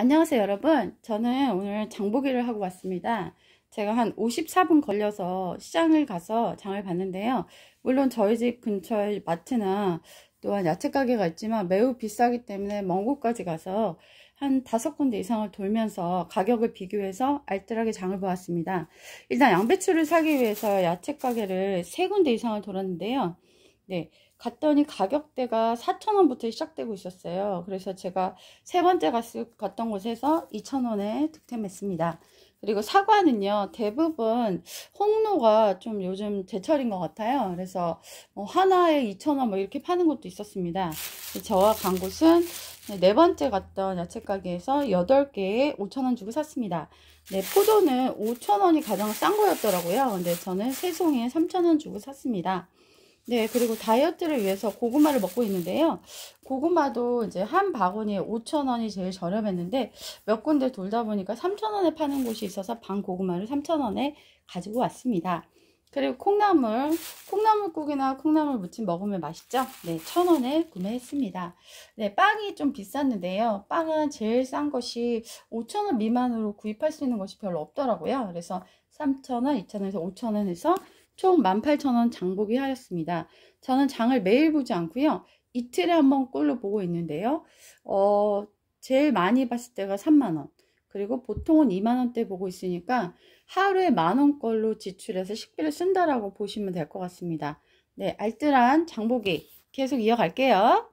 안녕하세요 여러분 저는 오늘 장보기를 하고 왔습니다 제가 한 54분 걸려서 시장을 가서 장을 봤는데요 물론 저희 집 근처에 마트나 또한 야채 가게가 있지만 매우 비싸기 때문에 먼 곳까지 가서 한 다섯 군데 이상을 돌면서 가격을 비교해서 알뜰하게 장을 보았습니다 일단 양배추를 사기 위해서 야채 가게를 세 군데 이상을 돌았는데요 네, 갔더니 가격대가 4,000원부터 시작되고 있었어요. 그래서 제가 세 번째 갔을, 갔던 곳에서 2,000원에 득템했습니다. 그리고 사과는요 대부분 홍로가 좀 요즘 제철인 것 같아요 그래서 뭐 하나에 2,000원 뭐 이렇게 파는 것도 있었습니다 저와 간 곳은 네 번째 갔던 야채 가게에서 8개에 5,000원 주고 샀습니다 네 포도는 5,000원이 가장 싼 거였더라고요 근데 저는 세송에 3,000원 주고 샀습니다 네, 그리고 다이어트를 위해서 고구마를 먹고 있는데요. 고구마도 이제 한 바구니에 5,000원이 제일 저렴했는데 몇 군데 돌다 보니까 3,000원에 파는 곳이 있어서 반 고구마를 3,000원에 가지고 왔습니다. 그리고 콩나물, 콩나물국이나 콩나물 무침 먹으면 맛있죠? 네, 1,000원에 구매했습니다. 네, 빵이 좀 비쌌는데요. 빵은 제일 싼 것이 5,000원 미만으로 구입할 수 있는 것이 별로 없더라고요. 그래서 3,000원, 2,000원에서 5,000원에서 총 18,000원 장보기 하였습니다. 저는 장을 매일 보지 않고요. 이틀에 한 번 꼴로 보고 있는데요. 어, 제일 많이 봤을 때가 3만원. 그리고 보통은 2만원대 보고 있으니까 하루에 만원꼴로 지출해서 식비를 쓴다라고 보시면 될 것 같습니다. 네, 알뜰한 장보기 계속 이어갈게요.